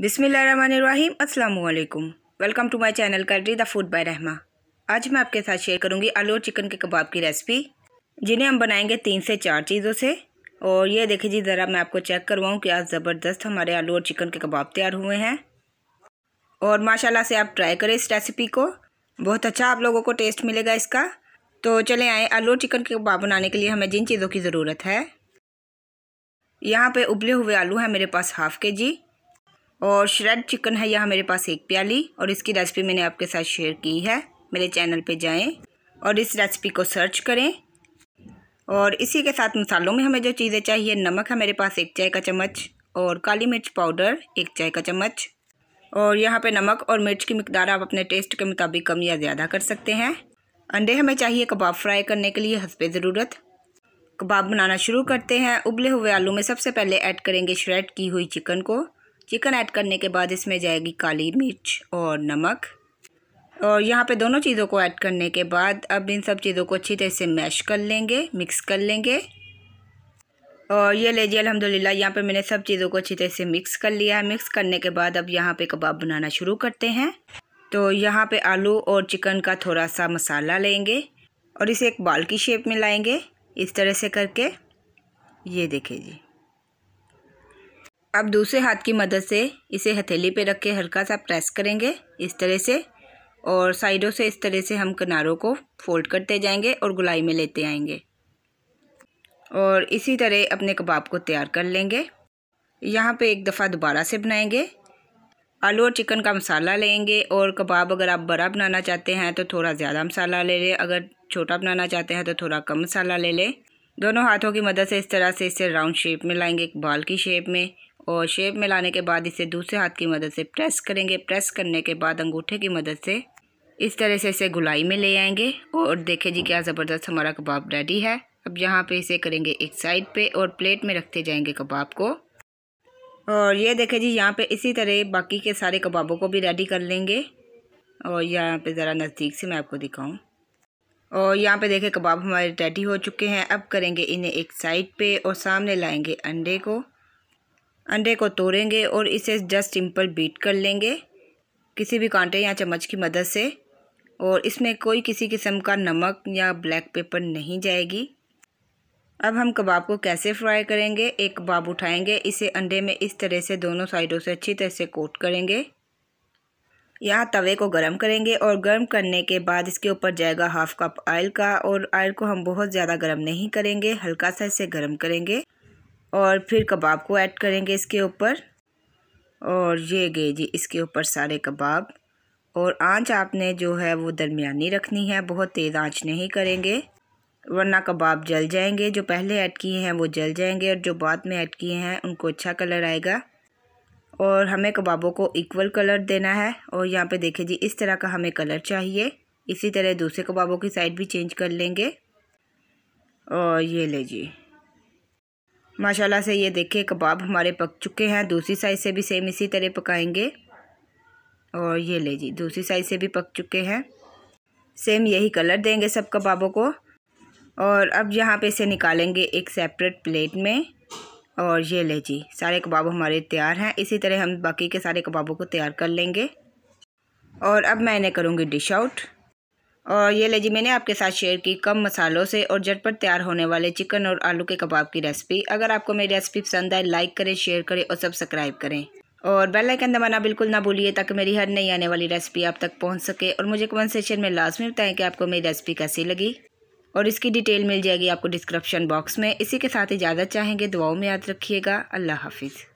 बिसमीम अल्लाम welcome to my channel कटरी द फूड बाय रहमा आज मैं आपके साथ शेयर करूंगी आलू और चिकन के कबाब की रेसिपी जिन्हें हम बनाएंगे तीन से चार चीज़ों से और ये देखिए जी ज़रा मैं आपको चेक करवाऊँ कि आज ज़बरदस्त हमारे आलू और चिकन के कबाब तैयार हुए हैं और माशाला से आप ट्राई करें इस रेसिपी को बहुत अच्छा आप लोगों को टेस्ट मिलेगा इसका तो चले आए आलू और चिकन के कबाब बनाने के लिए हमें जिन चीज़ों की ज़रूरत है यहाँ पर उबले हुए आलू हैं मेरे पास हाफ़ के जी और श्रेड चिकन है यहाँ मेरे पास एक प्याली और इसकी रेसिपी मैंने आपके साथ शेयर की है मेरे चैनल पे जाएं और इस रेसिपी को सर्च करें और इसी के साथ मसालों में हमें जो चीज़ें चाहिए नमक है मेरे पास एक चाय का चम्मच और काली मिर्च पाउडर एक चाय का चम्मच और यहाँ पे नमक और मिर्च की मकदार आप अपने टेस्ट के मुताबिक कम या ज़्यादा कर सकते हैं अंडे हमें चाहिए कबाब फ्राई करने के लिए हंसपे ज़रूरत कबाब बनाना शुरू करते हैं उबले हुए आलू में सबसे पहले ऐड करेंगे श्रेड की हुई चिकन को चिकन ऐड करने के बाद इसमें जाएगी काली मिर्च और नमक और यहाँ पे दोनों चीज़ों को ऐड करने के बाद अब इन सब चीज़ों को अच्छी तरह से मैश कर लेंगे मिक्स कर लेंगे और ये ले जी अलहमदिल्ला यहाँ पे मैंने सब चीज़ों को अच्छी तरह से मिक्स कर लिया है मिक्स करने के बाद अब यहाँ पे कबाब बनाना शुरू करते हैं तो यहाँ पे आलू और चिकन का थोड़ा सा मसाला लेंगे और इसे एक बाल की शेप में लाएंगे इस तरह से करके ये देखिए जी अब दूसरे हाथ की मदद से इसे हथेली पे रख के हल्का सा प्रेस करेंगे इस तरह से और साइडों से इस तरह से हम किनारों को फोल्ड करते जाएंगे और गुलाई में लेते आएंगे और इसी तरह अपने कबाब को तैयार कर लेंगे यहाँ पे एक दफ़ा दोबारा से बनाएंगे आलू और चिकन का मसाला लेंगे और कबाब अगर आप बड़ा बनाना चाहते हैं तो थोड़ा ज़्यादा मसाला ले लें अगर छोटा बनाना चाहते हैं तो थोड़ा कम मसाला ले लें दोनों हाथों की मदद से इस तरह से इसे राउंड शेप में लाएंगे एक बाल की शेप में और शेप में लाने के बाद इसे दूसरे हाथ की मदद से प्रेस करेंगे प्रेस करने के बाद अंगूठे की मदद से इस तरह से इसे गुलाई में ले आएंगे और देखें जी क्या ज़बरदस्त हमारा कबाब रेडी है अब यहाँ पे इसे करेंगे एक साइड पे और प्लेट में रखते जाएंगे कबाब को और ये देखें जी यहाँ पे इसी तरह बाकी के सारे कबाबों को भी रेडी कर लेंगे और यहाँ पे ज़रा नज़दीक से मैं आपको दिखाऊं और यहाँ पे देखें कबाब हमारे रेडी हो चुके हैं अब करेंगे इन्हें एक साइड पर और सामने लाएँगे अंडे को अंडे को तोड़ेंगे और इसे जस्ट सिंपल बीट कर लेंगे किसी भी कांटे या चम्मच की मदद से और इसमें कोई किसी किस्म का नमक या ब्लैक पेपर नहीं जाएगी अब हम कबाब को कैसे फ्राई करेंगे एक कबाब उठाएंगे इसे अंडे में इस तरह से दोनों साइडों से अच्छी तरह से कोट करेंगे यहाँ तवे को गर्म करेंगे और गर्म करने के बाद इसके ऊपर जाएगा हाफ कप ऑयल का और ऑयल को हम बहुत ज़्यादा गर्म नहीं करेंगे हल्का सा इसे गर्म करेंगे और फिर कबाब को ऐड करेंगे इसके ऊपर और ये गए जी इसके ऊपर सारे कबाब और आंच आपने जो है वो दरमियानी रखनी है बहुत तेज़ आंच नहीं करेंगे वरना कबाब जल जाएंगे जो पहले ऐड किए हैं वो जल जाएंगे और जो बाद में ऐड किए हैं उनको अच्छा कलर आएगा और हमें कबाबों को इक्वल कलर देना है और यहाँ पे देखें जी इस तरह का हमें कलर चाहिए इसी तरह दूसरे कबाबों की साइड भी चेंज कर लेंगे और ये ले जी माशाल्लाह से ये देखिए कबाब हमारे पक चुके हैं दूसरी साइड से भी सेम इसी तरह पकाएंगे और ये ले जी दूसरी साइड से भी पक चुके हैं सेम यही कलर देंगे सब कबाबों को और अब यहाँ पे इसे निकालेंगे एक सेपरेट प्लेट में और ये ले जी सारे कबाब हमारे तैयार हैं इसी तरह हम बाकी के सारे कबाबों को तैयार कर लेंगे और अब मैं इन्हें करूँगी डिश आउट और ये ले जी मैंने आपके साथ शेयर की कम मसालों से और झटपट तैयार होने वाले चिकन और आलू के कबाब की रेसिपी अगर आपको मेरी रेसिपी पसंद आए लाइक करें शेयर करें और सब्सक्राइब करें और बेल आइकन दबाना बिल्कुल ना भूलिए ताकि मेरी हर नई आने वाली रेसिपी आप तक पहुंच सके और मुझे कमेंट सेक्शन में लाजमी बताएं कि आपको मेरी रेसिपी कैसी लगी और इसकी डिटेल मिल जाएगी आपको डिस्क्रिप्शन बॉक्स में इसी के साथ इजाज़त चाहेंगे दुआओं में याद रखिएगा अल्लाह हाफिज़